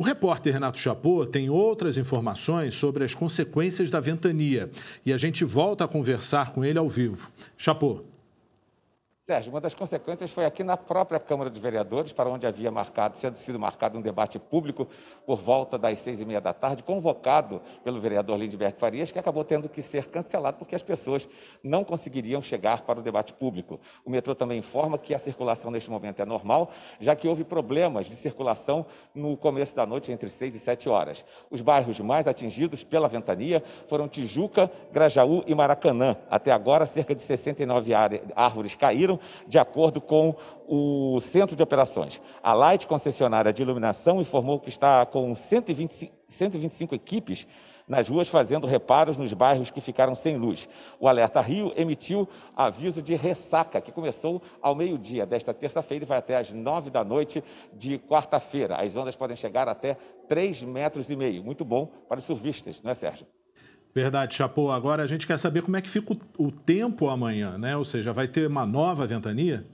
O repórter Renato Chapô tem outras informações sobre as consequências da ventania e a gente volta a conversar com ele ao vivo. Chapô. Sérgio, uma das consequências foi aqui na própria Câmara de Vereadores, para onde havia marcado, sendo sido marcado um debate público por volta das seis e meia da tarde, convocado pelo vereador Lindbergh Farias, que acabou tendo que ser cancelado porque as pessoas não conseguiriam chegar para o debate público. O metrô também informa que a circulação neste momento é normal, já que houve problemas de circulação no começo da noite, entre seis e sete horas. Os bairros mais atingidos pela ventania foram Tijuca, Grajaú e Maracanã. Até agora, cerca de 69 árvores caíram de acordo com o centro de operações. A Light concessionária de iluminação informou que está com 125, 125 equipes nas ruas fazendo reparos nos bairros que ficaram sem luz. O Alerta Rio emitiu aviso de ressaca, que começou ao meio-dia desta terça-feira e vai até às nove da noite de quarta-feira. As ondas podem chegar até três metros e meio. Muito bom para os surfistas, não é, Sérgio? Verdade, Chapô. Agora a gente quer saber como é que fica o, o tempo amanhã, né? Ou seja, vai ter uma nova ventania?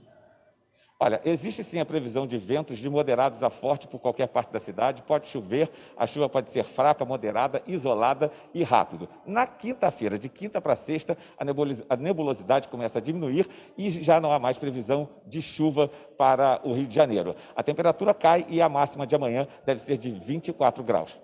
Olha, existe sim a previsão de ventos de moderados a forte por qualquer parte da cidade. Pode chover, a chuva pode ser fraca, moderada, isolada e rápido. Na quinta-feira, de quinta para sexta, a nebulosidade começa a diminuir e já não há mais previsão de chuva para o Rio de Janeiro. A temperatura cai e a máxima de amanhã deve ser de 24 graus.